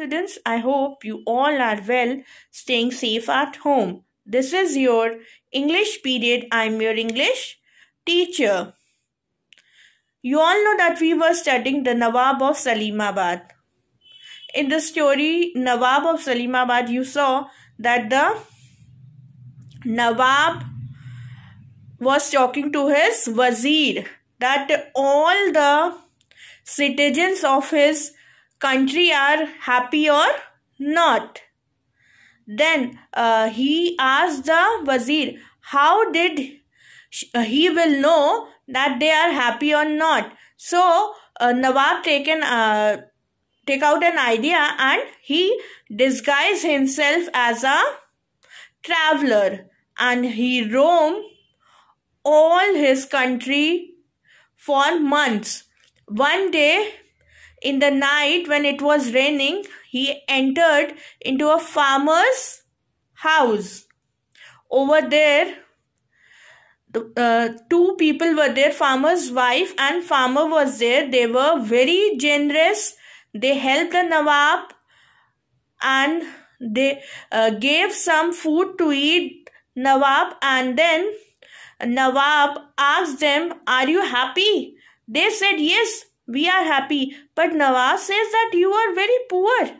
students. I hope you all are well, staying safe at home. This is your English period. I'm your English teacher. You all know that we were studying the Nawab of Salimabad. In the story Nawab of Salimabad, you saw that the Nawab was talking to his wazir that all the citizens of his country are happy or not then uh, he asked the wazir how did uh, he will know that they are happy or not so uh, nawab taken uh, take out an idea and he disguised himself as a traveler and he roam all his country for months one day in the night, when it was raining, he entered into a farmer's house. Over there, uh, two people were there farmer's wife and farmer was there they were very generous they helped the nawab and they uh, gave some food to eat nawab and then nawab asked them are you happy they said yes we are happy, but Nawaz says that you are very poor.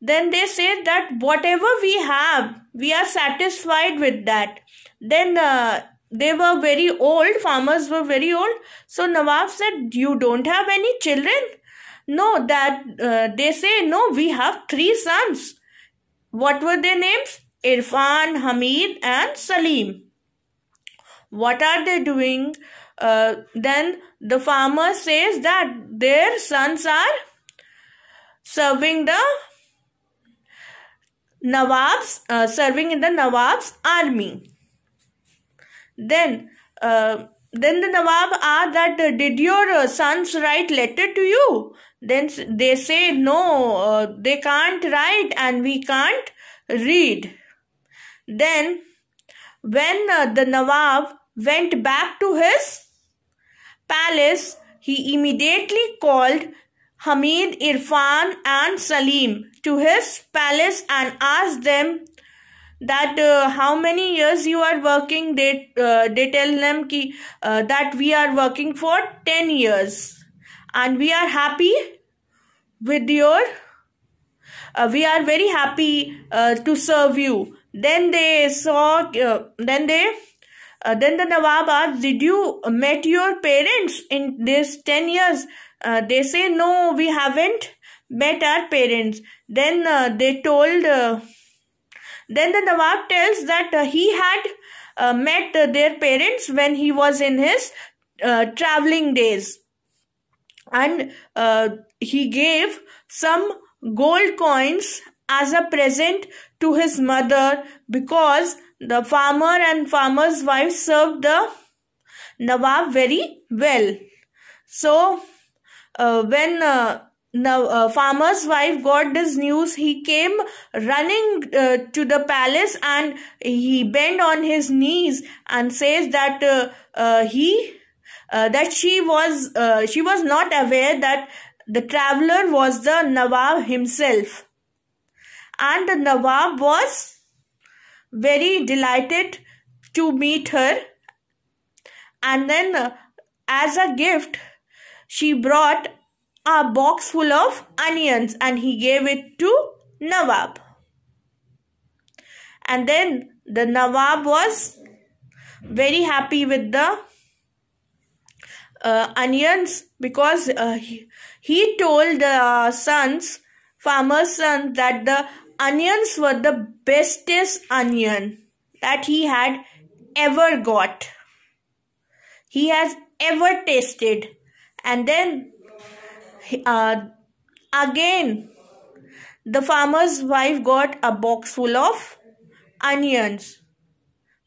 Then they say that whatever we have, we are satisfied with that. Then uh, they were very old, farmers were very old. So Nawab said, You don't have any children? No, that uh, they say, No, we have three sons. What were their names? Irfan, Hamid, and Salim. What are they doing? Uh, then the farmer says that their sons are serving the Nawab's uh, serving in the Nawab's army. Then, uh, then the Nawab asked that uh, did your uh, sons write letter to you? Then they say no, uh, they can't write and we can't read. Then, when the Nawab went back to his palace, he immediately called Hamid, Irfan, and Salim to his palace and asked them that uh, how many years you are working. They, uh, they tell them ki, uh, that we are working for 10 years and we are happy with your uh, we are very happy uh, to serve you then they saw uh, then they uh, then the Nawab asked, Did you met your parents in this 10 years? Uh, they say, No, we haven't met our parents. Then uh, they told, uh, then the Nawab tells that uh, he had uh, met their parents when he was in his traveling days. And he gave some gold coins as a present to his mother because the farmer and farmer's wife served the Nawab very well. So, uh, when uh, now uh, farmer's wife got this news he came running uh, to the palace and he bent on his knees and says that uh, uh he uh, that she was uh, she was not aware that the traveler was the nawab himself and the nawab was very delighted to meet her. And then, uh, as a gift, she brought a box full of onions and he gave it to Nawab. And then the Nawab was very happy with the uh, onions because uh, he, he told the uh, sons, farmer's son, that the onions were the bestest onion that he had ever got. He has ever tasted. And then uh, again, the farmer's wife got a box full of onions.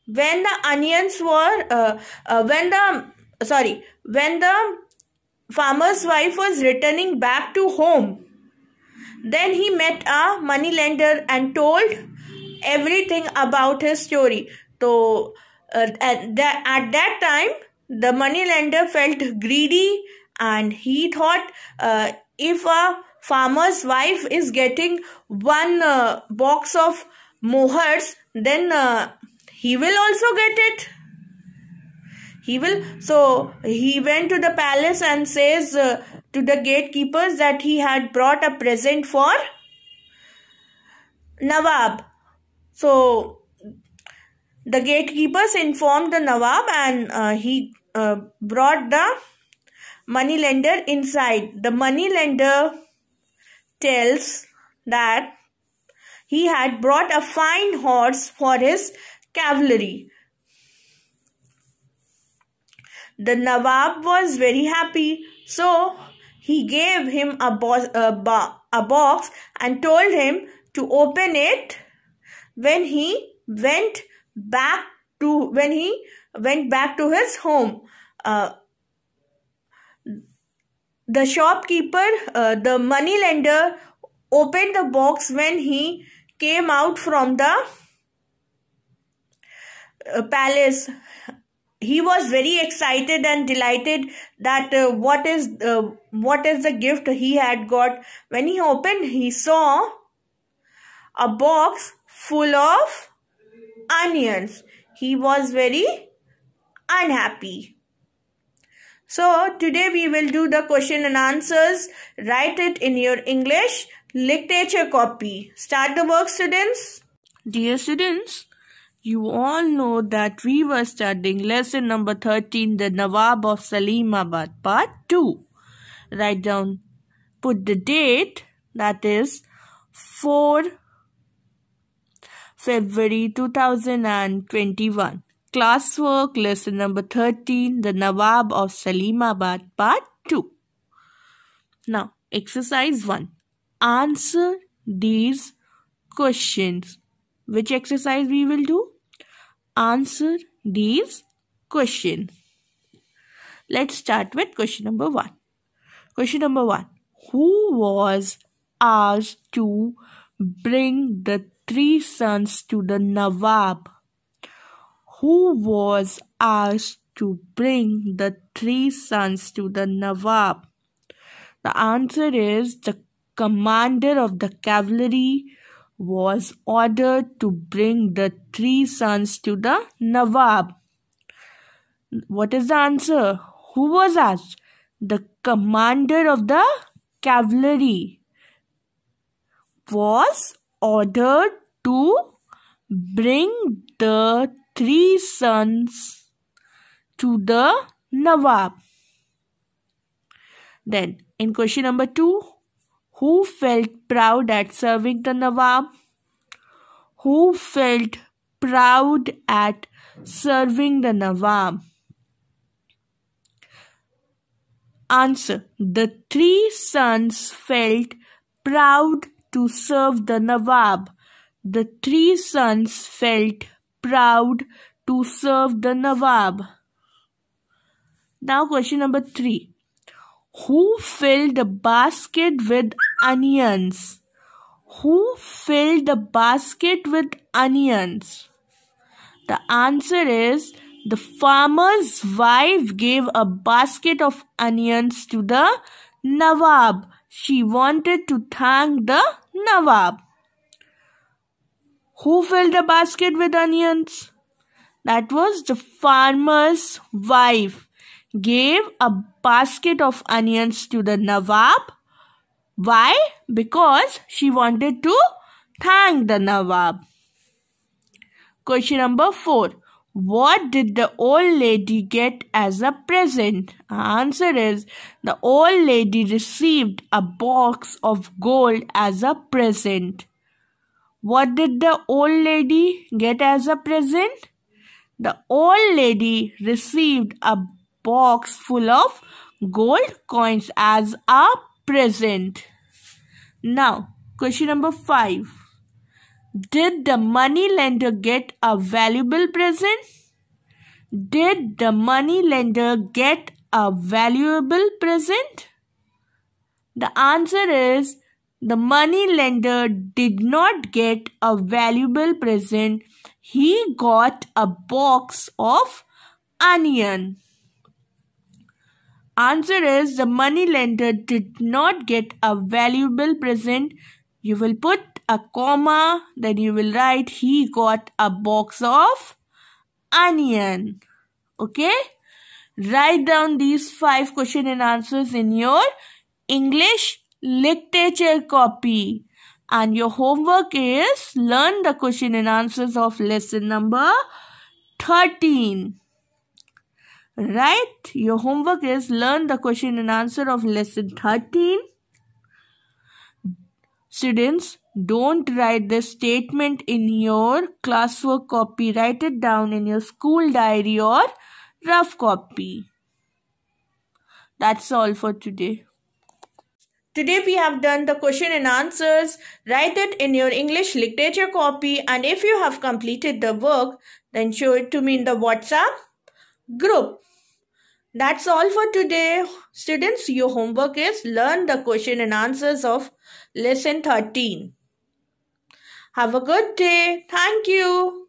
When the onions were, uh, uh, when the, sorry, when the farmer's wife was returning back to home, then he met a moneylender and told everything about his story. So uh, at, that, at that time, the moneylender felt greedy and he thought uh, if a farmer's wife is getting one uh, box of mohurs, then uh, he will also get it he will so he went to the palace and says uh, to the gatekeepers that he had brought a present for nawab so the gatekeepers informed the nawab and uh, he uh, brought the money lender inside the money lender tells that he had brought a fine horse for his cavalry the Nawab was very happy, so he gave him a, bo- a, bo- a box and told him to open it when he went back to when he went back to his home. Uh, the shopkeeper, uh, the moneylender, opened the box when he came out from the uh, palace he was very excited and delighted that uh, what is uh, what is the gift he had got when he opened he saw a box full of onions he was very unhappy so today we will do the question and answers write it in your english literature copy start the work students dear students you all know that we were studying lesson number 13, the Nawab of Salimabad, part 2. Write down, put the date, that is 4 February 2021. Classwork, lesson number 13, the Nawab of Salimabad, part 2. Now, exercise 1. Answer these questions. Which exercise we will do? answer these questions. Let's start with question number one. Question number one Who was asked to bring the three sons to the Nawab? Who was asked to bring the three sons to the Nawab? The answer is the commander of the cavalry was ordered to bring the three sons to the Nawab. What is the answer? Who was asked? The commander of the cavalry was ordered to bring the three sons to the Nawab. Then in question number two, who felt proud at serving the Nawab, who felt proud at serving the Nawab. Answer The three sons felt proud to serve the Nawab. The three sons felt proud to serve the Nawab. Now, question number three. Who filled the basket with onions? Who filled the basket with onions? The answer is the farmer's wife gave a basket of onions to the Nawab. She wanted to thank the Nawab. Who filled the basket with onions? That was the farmer's wife gave a basket of onions to the Nawab. Why? Because she wanted to thank the Nawab. Question number 4. What did the old lady get as a present? answer is the old lady received a box of gold as a present. What did the old lady get as a present? The old lady received a box full of gold coins as a present. Now, question number 5. Did the money lender get a valuable present? Did the money lender get a valuable present? The answer is the money lender did not get a valuable present. He got a box of onion. Answer is the money lender did not get a valuable present. You will put a comma, then you will write he got a box of onion. Okay? Write down these five question and answers in your English literature copy. And your homework is learn the question and answers of lesson number 13. Right? Your homework is learn the question and answer of lesson 13. Students, don't write this statement in your classwork copy. Write it down in your school diary or rough copy. That's all for today. Today we have done the question and answers. Write it in your English literature copy and if you have completed the work, then show it to me in the WhatsApp group. That's all for today. Students, your homework is learn the question and answers of lesson 13. Have a good day. Thank you.